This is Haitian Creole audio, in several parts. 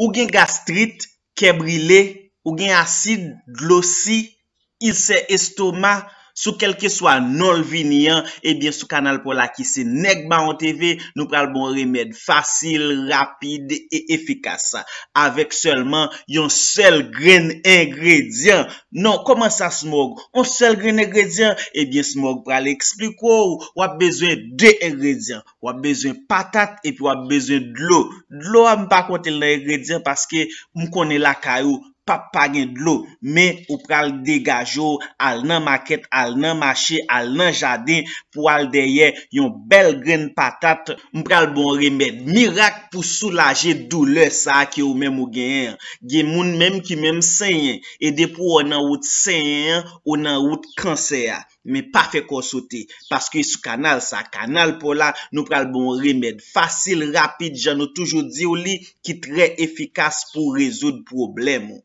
Ou gen gastrit, ke brile, ou gen asid, glosi, il se estoma, Sou kelke swa non l viniyan, ebyen eh sou kanal pou la ki se Negbaron TV, nou pral bon remèd fasil, rapide, e efikasa. Avek selman yon sel gren engredyan. Non, koman sa smog? Yon sel gren engredyan, ebyen smog pral explikou ou wap bezwen de engredyan. Wap bezwen patat, epi wap bezwen dlou. Dlou am pa kontel na engredyan paske mkone la karou. Pa pa gen dlo, men ou pral degajo, al nan maket, al nan mache, al nan jade, pou al deye yon bel gren patat, mpral bon remèd. Mirak pou soulaje doule sa ki ou men mou genyen, gen moun menm ki menm senyen, e depo ou nan wout senyen, ou nan wout kanser. Me pa fe konsote, paske sou kanal sa, kanal pou la, nou pral bon remèd. Fasil, rapid, jan nou toujou di ou li, ki tre efikas pou rezoud problem ou.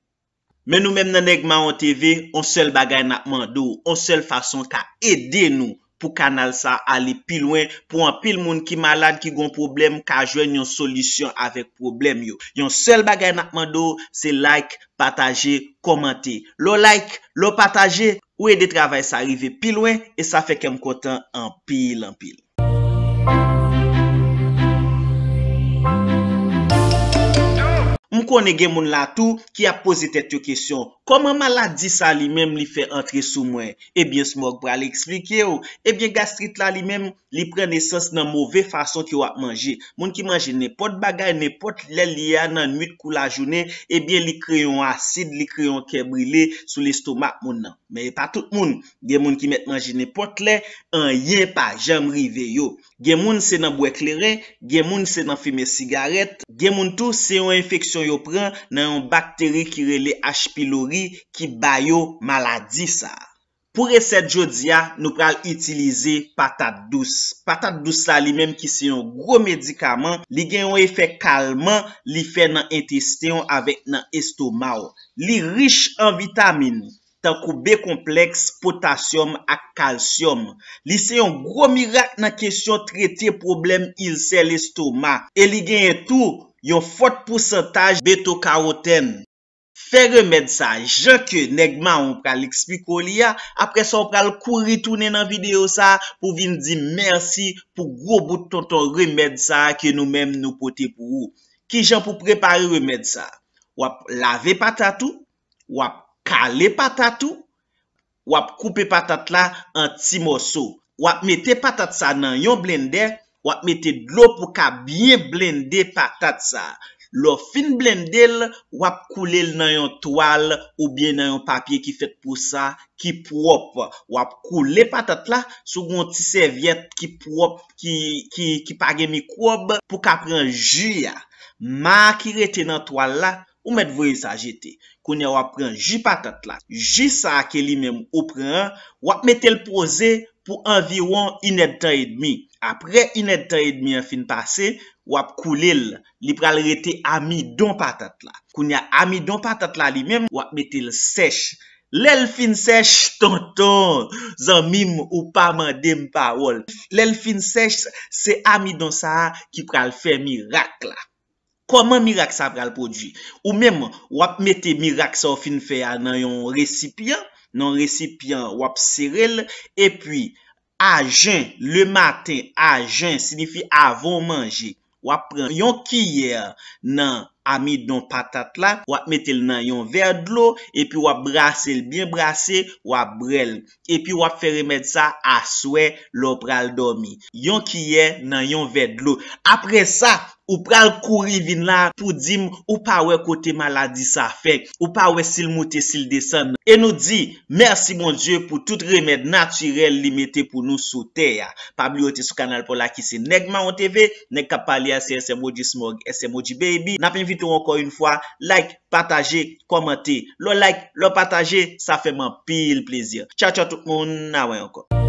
Men nou mem nan ekman an TV, an sel bagay nan mandou, an sel fason ka ede nou pou kanal sa ali pil ouen, pou an pil moun ki malade, ki gon problem, ka jwen yon solisyon avek problem yo. Yon sel bagay nan mandou, se like, pataje, komante. Lo like, lo pataje. Ou e de travay sa arrive pil we, e sa fe kem kontan an pil an pil. Pone gen moun la tou ki ap pose tete yo kesyon. Koman maladi sa li mem li fe antre sou mwen? Ebyen smog pou al eksplike yo. Ebyen gastrit la li mem li prene sens nan mouve fason ki wap manje. Moun ki manje nepot bagay, nepot lèl li ya nan nwit kou la jounen. Ebyen li kreyon asid, li kreyon kebrilè sou l'estomak moun nan. Me e patout moun. Gen moun ki met manje nepot lè, an ye pa jam rive yo. Gen moun se nan bou eklerè, gen moun se nan fime sigaret. Gen moun tou se yon infeksyon yo pati. pran nan yon bakteri ki rele H. pylori ki bayo maladi sa. Po resep jodia, nou pral itilize patat douz. Patat douz la li menm ki se yon gro medikaman li gen yon efek kalman li fe nan intestyon avek nan estomaw. Li rich an vitamine, tankou B kompleks potasyom ak kalsyom. Li se yon gro mirak nan kesyon trete problem ilse lestoma. E li gen yon tou Yon fote pwosantaj beto karoten. Fè remèd sa. Jank yo negman ou pral ekspikoli ya. Apre sa ou pral kou ritounen nan video sa pou vin di mersi pou gwo bout ton ton remèd sa ki nou menm nou pote pou ou. Ki jank pou prepare remèd sa? Wap lave patatou. Wap kale patatou. Wap koupe patat la an ti mosso. Wap mette patat sa nan yon blender. wap mette dlo pou ka bien blendé patat sa. Lo fin blendel, wap koule nan yon toal, ou bien nan yon papye ki fet pou sa, ki prop, wap koule patat la, sou goun ti serviette ki prop, ki page mikwob pou ka pren ju ya. Ma ki rete nan toal la, ou mette vwe sa jete. Koun ya wap pren ju patat la, ju sa akeli menm ou pren, wap mette l'poze pou anviron ined tan yedmi. apre inèd tèyèd mi an fin pase, wap koulèl li pral rete ami don patat la. Koun ya ami don patat la li mèm, wap metèl sech. Lèl fin sech, tonton, zan mim ou pa man dem pa wol. Lèl fin sech, se ami don sa ki pral fè mirak la. Koman mirak sa pral prodwi? Ou mèm, wap metè mirak sa ou fin fè ya nan yon resipyan. Nan resipyan, wap sirel, e pwi, Ajen, le maten, ajen, signifi avon manje. Ou apren, yon kiye nan manje. Ami don patat la, wap metel nan yon Verde lo, epi wap brase L biye brase, wap brel Epi wap fe remèd sa aswe Lop pral domi Yon kiye nan yon verde lo Apre sa, ou pral kouri vin la Pou dim, ou pa we kote Maladi sa fek, ou pa we sil Mote sil desan, e nou di Mersi mon die pou tout remèd Naturel limitè pou nou sote ya Pabli otè sou kanal pou la kise Nèk ma ou TV, nèk kap pali ase SMO di smog, SMO di baby, napenvi tou ankon yon fwa, like, pataje, komente. Lo like, lo pataje, sa fe man pil plezyon. Chachan tout moun, nawen ankon.